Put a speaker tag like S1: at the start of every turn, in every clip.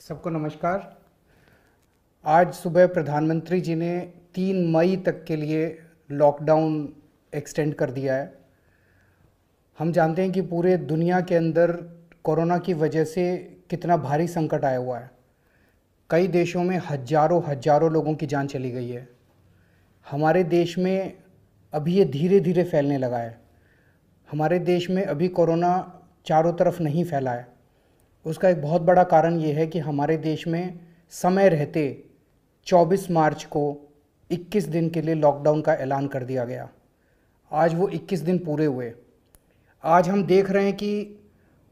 S1: सबको नमस्कार आज सुबह प्रधानमंत्री जी ने तीन मई तक के लिए लॉकडाउन एक्सटेंड कर दिया है हम जानते हैं कि पूरे दुनिया के अंदर कोरोना की वजह से कितना भारी संकट आया हुआ है कई देशों में हजारों हजारों लोगों की जान चली गई है हमारे देश में अभी ये धीरे धीरे फैलने लगा है हमारे देश में अभी कोरोना चारों तरफ नहीं फैला है उसका एक बहुत बड़ा कारण ये है कि हमारे देश में समय रहते 24 मार्च को 21 दिन के लिए लॉकडाउन का ऐलान कर दिया गया आज वो 21 दिन पूरे हुए आज हम देख रहे हैं कि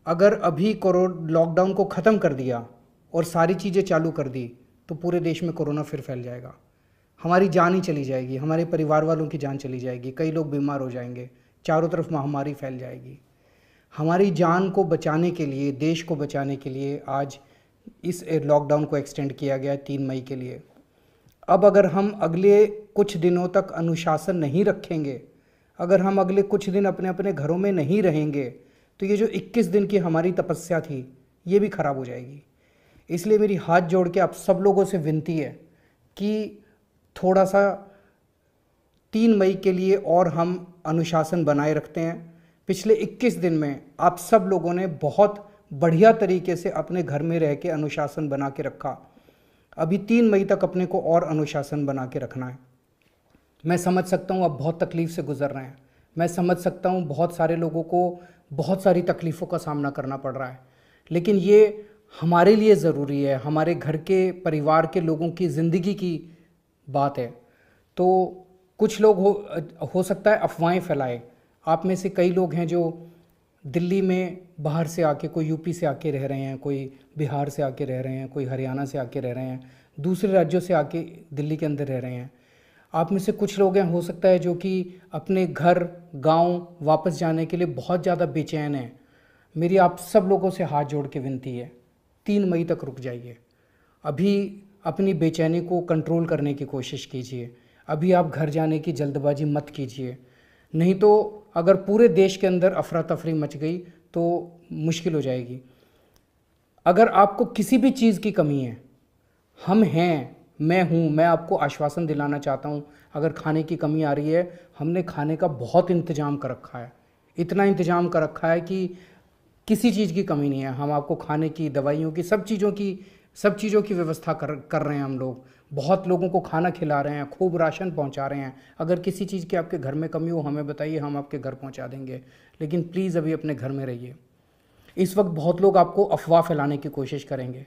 S1: अगर अभी कोरोना लॉकडाउन को ख़त्म कर दिया और सारी चीज़ें चालू कर दी तो पूरे देश में कोरोना फिर फैल जाएगा हमारी जान ही चली जाएगी हमारे परिवार वालों की जान चली जाएगी कई लोग बीमार हो जाएंगे चारों तरफ महामारी फैल जाएगी हमारी जान को बचाने के लिए देश को बचाने के लिए आज इस लॉकडाउन को एक्सटेंड किया गया तीन मई के लिए अब अगर हम अगले कुछ दिनों तक अनुशासन नहीं रखेंगे अगर हम अगले कुछ दिन अपने अपने घरों में नहीं रहेंगे तो ये जो 21 दिन की हमारी तपस्या थी ये भी ख़राब हो जाएगी इसलिए मेरी हाथ जोड़ के आप सब लोगों से विनती है कि थोड़ा सा तीन मई के लिए और हम अनुशासन बनाए रखते हैं पिछले 21 दिन में आप सब लोगों ने बहुत बढ़िया तरीके से अपने घर में रह के अनुशासन बना के रखा अभी तीन मई तक अपने को और अनुशासन बना के रखना है मैं समझ सकता हूँ आप बहुत तकलीफ़ से गुजर रहे हैं मैं समझ सकता हूँ बहुत सारे लोगों को बहुत सारी तकलीफ़ों का सामना करना पड़ रहा है लेकिन ये हमारे लिए ज़रूरी है हमारे घर के परिवार के लोगों की ज़िंदगी की बात है तो कुछ लोग हो हो सकता है अफवाहें फैलाएं आप में से कई लोग हैं जो दिल्ली में बाहर से आके कोई यूपी से आके रह रहे हैं कोई बिहार से आके रह रहे हैं कोई हरियाणा से आके रह रहे हैं दूसरे राज्यों से आके दिल्ली के अंदर रह रहे हैं आप में से कुछ लोग हैं हो सकता है जो कि अपने घर गांव वापस जाने के लिए बहुत ज़्यादा बेचैन हैं मेरी आप सब लोगों से हाथ जोड़ के विनती है तीन मई तक रुक जाइए अभी अपनी बेचैनी को कंट्रोल करने की कोशिश कीजिए अभी आप घर जाने की जल्दबाजी मत कीजिए नहीं तो अगर पूरे देश के अंदर अफरा तफरी मच गई तो मुश्किल हो जाएगी अगर आपको किसी भी चीज़ की कमी है हम हैं मैं हूँ मैं आपको आश्वासन दिलाना चाहता हूँ अगर खाने की कमी आ रही है हमने खाने का बहुत इंतज़ाम कर रखा है इतना इंतज़ाम कर रखा है कि किसी चीज़ की कमी नहीं है हम आपको खाने की दवाइयों की सब चीज़ों की सब चीज़ों की व्यवस्था कर कर रहे हैं हम लोग बहुत लोगों को खाना खिला रहे हैं खूब राशन पहुंचा रहे हैं अगर किसी चीज़ की आपके घर में कमी हो हमें बताइए हम आपके घर पहुंचा देंगे लेकिन प्लीज़ अभी अपने घर में रहिए इस वक्त बहुत लोग आपको अफवाह फैलाने की कोशिश करेंगे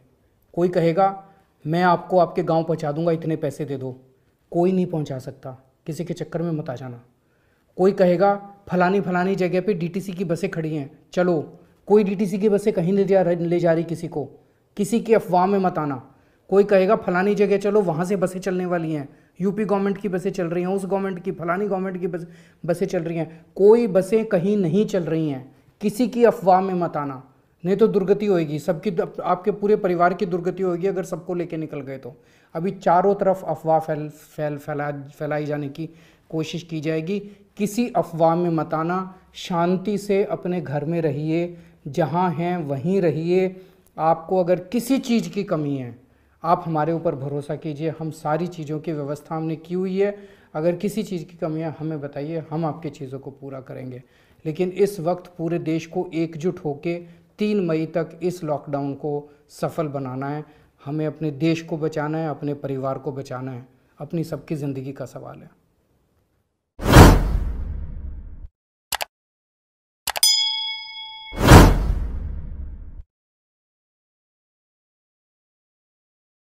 S1: कोई कहेगा मैं आपको आपके गाँव पहुँचा दूँगा इतने पैसे दे दो कोई नहीं पहुँचा सकता किसी के चक्कर में मत आ जाना कोई कहेगा फलानी फलानी जगह पे डीटीसी की बसें खड़ी हैं चलो कोई डीटीसी की बसें कहीं ले जा ले जा रही किसी को किसी की अफवाह में मत आना कोई कहेगा फलानी जगह चलो वहाँ से बसें चलने वाली हैं यूपी गवर्नमेंट की बसें चल रही हैं उस गवर्नमेंट की फलानी गवर्नमेंट की बसें चल रही हैं कोई बसें कहीं नहीं चल रही हैं किसी की अफवाह में मत आना नहीं तो दुर्गति होगी सबकी आपके पूरे परिवार की दुर्गति होगी अगर सबको लेके निकल गए तो अभी चारों तरफ अफवाह फैल फैल फैला फैलाई जाने की कोशिश की जाएगी किसी अफवाह में मत आना शांति से अपने घर में रहिए जहाँ हैं वहीं रहिए आपको अगर किसी चीज़ की कमी है आप हमारे ऊपर भरोसा कीजिए हम सारी चीज़ों की व्यवस्था हमने की हुई है अगर किसी चीज़ की कमी है हमें बताइए हम आपकी चीज़ों को पूरा करेंगे लेकिन इस वक्त पूरे देश को एकजुट होकर तीन मई तक इस लॉकडाउन को सफल बनाना है हमें अपने देश को बचाना है अपने परिवार को बचाना है अपनी सबकी ज़िंदगी का सवाल है